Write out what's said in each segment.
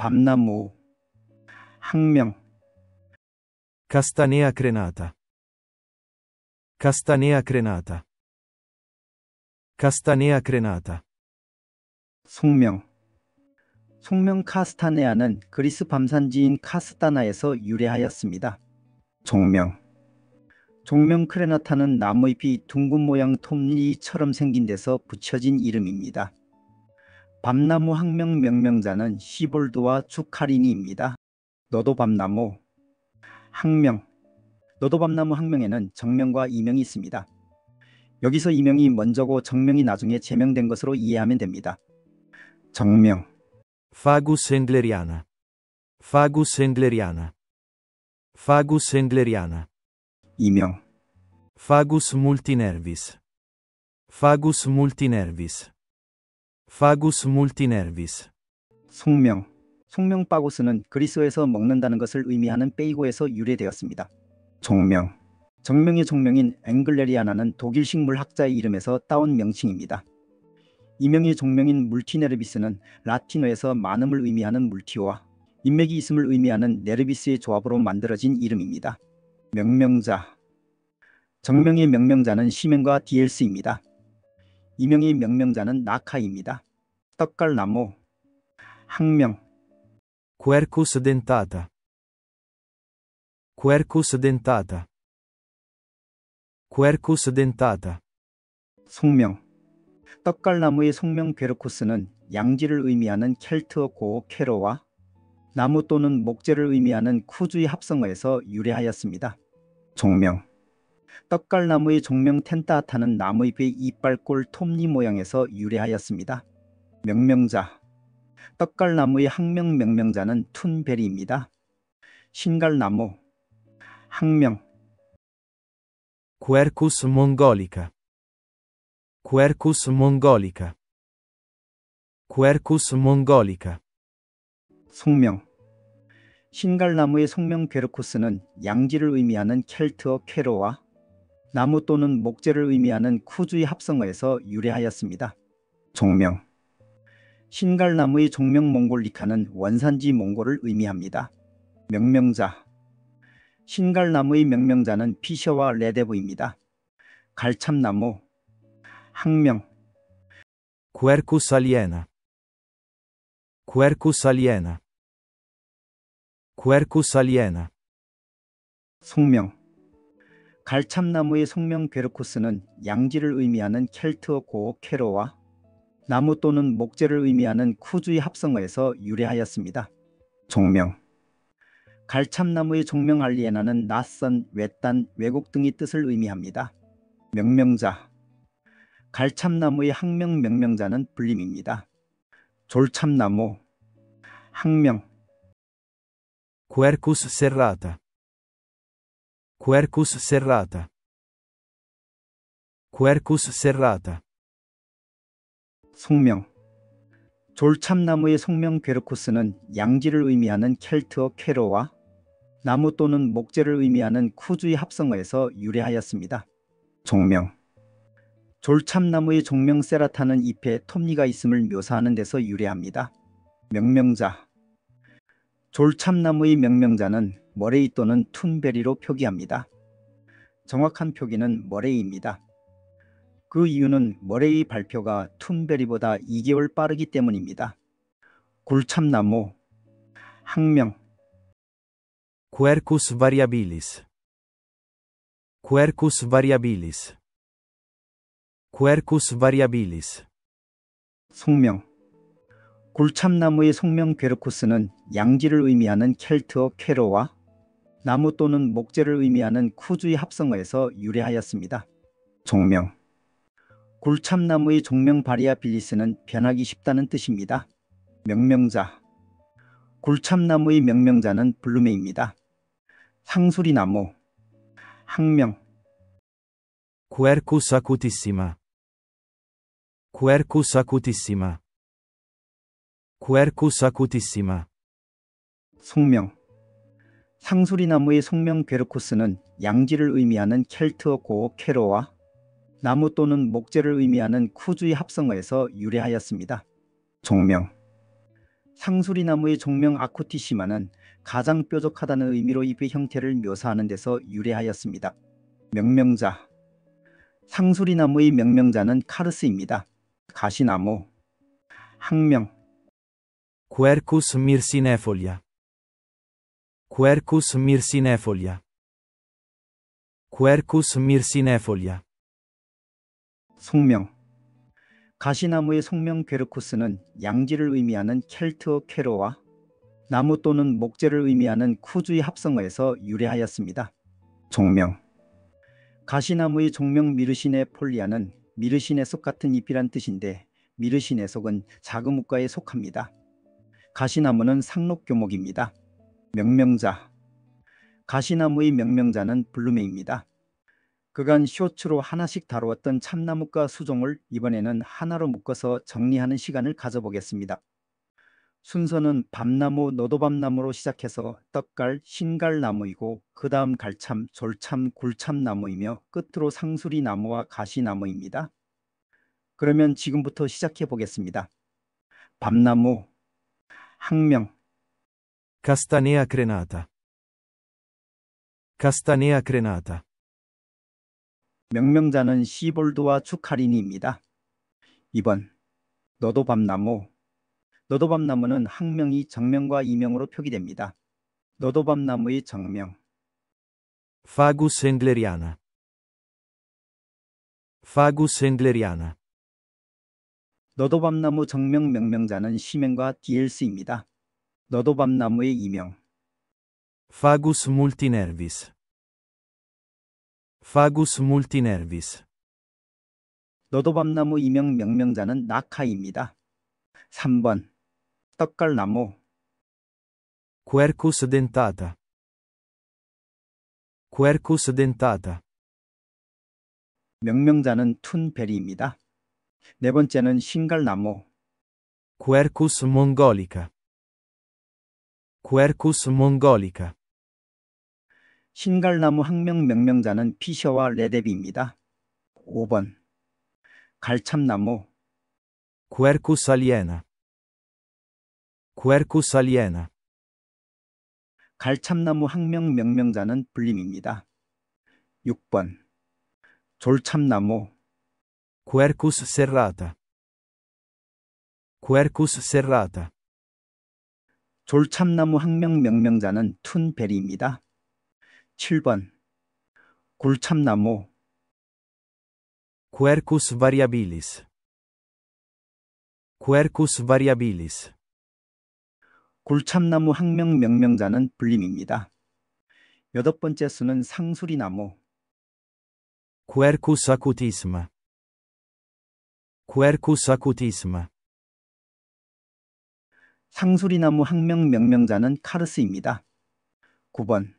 밤나무 항명 Castanea crenata Castanea crenata Castanea crenata 송명 송명 카스타네아는 그리스 밤산지인 카스타나에서 유래하였습니다. 종명 종명 크레나타는 나무잎이 둥근 모양 톱니처럼 생긴 데서 붙여진 이름입니다. 밤나무 학명 명명자는 시볼드와 축하리니입니다 너도 밤나무 학명 너도 밤나무 학명에는 정명과 이명이 있습니다. 여기서 이명이 먼저고 정명이 나중에 제명된 것으로 이해하면 됩니다. 정명 Fagus engleriana Fagus engleriana Fagus engleriana 이명 Fagus multinervis Fagus multinervis 파구스 u s multinervis. 송명. 숙명파구스는 그리스어에서 먹는다는 것을 의미하는 페이고에서 유래되었습니다. 종명. 정명의 종명인 앵글레리아나는 독일 식물학자의 이름에서 따온 명칭입니다. 이명의 종명인 물티네르비스는 라틴어에서 많음을 의미하는 물티와 오 인맥이 있음을 의미하는 네르비스의 조합으로 만들어진 이름입니다. 명명자 정명의 명명자는 시멘과 디엘스입니다 이명의 명명자는 나카입니다 떡갈나무 학명 Quercus dentata Quercus dentata Quercus dentata 속명 떡갈나무의 속명 괴르쿠스는 양지를 의미하는 켈트어 고어 캐로와 나무 또는 목재를 의미하는 쿠주의 합성어에서 유래하였습니다. 종명 떡갈나무의 종명 텐따타는 나무잎의 이빨골 톱니 모양에서 유래하였습니다. 명명자 떡갈나무의 학명 명명자는 툰베리입니다. 신갈나무 학명 Quercus mongolica Quercus mongolica Quercus mongolica 속명 신갈나무의 속명 괴르쿠스는 양지를 의미하는 켈트어 쾌로와 나무 또는 목재를 의미하는 쿠주의 합성어에서 유래하였습니다. 종명 신갈나무의 종명 몽골리카는 원산지 몽골을 의미합니다. 명명자 신갈나무의 명명자는 피셔와 레데브입니다. 갈참나무 학명 Quercus aliena Quercus aliena Quercus aliena 성명 갈참나무의 성명 베르코스는 양지를 의미하는 켈트어 고어 케로와 나무 또는 목재를 의미하는 쿠즈의 합성어에서 유래하였습니다. 종명 갈참나무의 종명 알리에나는 낯선, 외딴, 외국 등의 뜻을 의미합니다. 명명자 갈참나무의 학명 명명자는 불림입니다. 졸참나무 학명 Quercus serrata Quercus serrata. Quercus serrata. 성명 졸참나무의 성명 괴르코스는 양지를 의미하는 켈트어 캐로와 나무 또는 목재를 의미하는 쿠주의 합성어에서 유래하였습니다. 종명 졸참나무의 종명 세라타는 잎에 톱니가 있음을 묘사하는 데서 유래합니다. 명명자 졸참나무의 명명자는 머레이 또는 툰베리로 표기합니다. 정확한 표기는 머레이입니다. 그 이유는 머레이 발표가 툰베리보다 2개월 빠르기 때문입니다. 골참나무 학명 Quercus variabilis Quercus variabilis Quercus variabilis 속명 굴참나무의 성명 괴르코스는 양지를 의미하는 켈트어 쾌로와 나무 또는 목재를 의미하는 쿠즈의 합성어에서 유래하였습니다. 종명 굴참나무의 종명 바리아 빌리스는 변하기 쉽다는 뜻입니다. 명명자 굴참나무의 명명자는 블루메입니다. 상수리나무 항명 Quercus acutissima Quercus acutissima Quercus acutissima. 속명 상수리나무의 송명 괴르쿠스는 양지를 의미하는 켈트어 고어 캐로와 나무 또는 목재를 의미하는 쿠주의 합성어에서 유래하였습니다. 종명 상수리나무의 종명 아쿠티시마는 가장 뾰족하다는 의미로 잎의 형태를 묘사하는 데서 유래하였습니다. 명명자 상수리나무의 명명자는 카르스입니다. 가시나무 항명 Quercus myrsinefolia. Quercus myrsinefolia. Quercus myrsinefolia. 성명 가시나무의 성명 괴르쿠스는 양지를 의미하는 켈트어 캐로와 나무 또는 목재를 의미하는 쿠주의 합성어에서 유래하였습니다. 종명 가시나무의 종명 미르신의 폴리아는 미르신의 속 같은 잎이란 뜻인데 미르신의 속은 자그무과에 속합니다. 가시나무는 상록교목입니다. 명명자 가시나무의 명명자는 블루메입니다. 그간 쇼츠로 하나씩 다루었던 참나무과 수종을 이번에는 하나로 묶어서 정리하는 시간을 가져보겠습니다. 순서는 밤나무, 노도밤나무로 시작해서 떡갈, 신갈나무이고 그 다음 갈참, 졸참, 굴참나무이며 끝으로 상수리나무와 가시나무입니다. 그러면 지금부터 시작해 보겠습니다. 밤나무 학명 Castanea crenata Castanea crenata 명명자는 시볼드와 추카리니입니다. 2번 너도 밤나무 너도 밤나무는 학명이 정명과 이명으로 표기됩니다. 너도 밤나무의 정명 Fagus engleriana Fagus engleriana 너도밤나무 정명 명명자는 시멘과 DLC입니다. 너도밤나무의 이명 Fagus multinervis Fagus multinervis 너도밤나무 이명 명명자는 나카입니다. 3번 떡갈나무 Quercus dentata Quercus dentata 명명자는 툰베리입니다. 네 번째는 싱갈나무 Quercus mongolica Quercus mongolica 신갈나무 학명 명명자는 피셔와 레데비입니다. 5번 갈참나무 Quercus aliena Quercus aliena 갈참나무 학명 명명자는 불림입니다. 6번 졸참나무 Quercus serrata. Quercus serrata. 졸참나무 학명 명명자는 툰베리입니다. 7번 굴참나무 Quercus variabilis Quercus variabilis 굴참나무 학명 명명자는 불림입니다. 여덟 번째 수는 상수리나무 Quercus acutisma quercus acutism 상수리나무 학명 명명자는 카르스입니다. 9번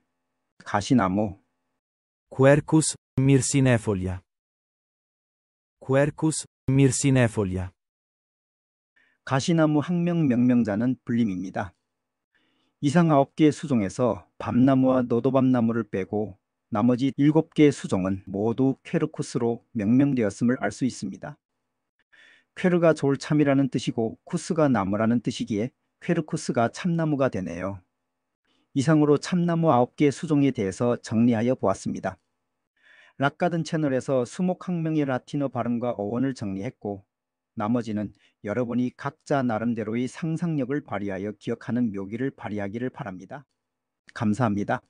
가시나무 quercus mirsinefolia quercus mirsinefolia 가시나무 학명 명명자는 불림입니다. 이상 9개의 수종에서 밤나무와 너도밤나무를 빼고 나머지 7개의 수종은 모두 퀘르쿠스로 명명되었음을 알 수 있습니다. 쾌르가 좋을 참이라는 뜻이고 코스가 나무라는 뜻이기에 쾌르코스가 참나무가 되네요. 이상으로 참나무 9개 수종에 대해서 정리하여 보았습니다. 락가든 채널에서 수목학명의 라틴어 발음과 어원을 정리했고 나머지는 여러분이 각자 나름대로의 상상력을 발휘하여 기억하는 묘기를 발휘하기를 바랍니다. 감사합니다.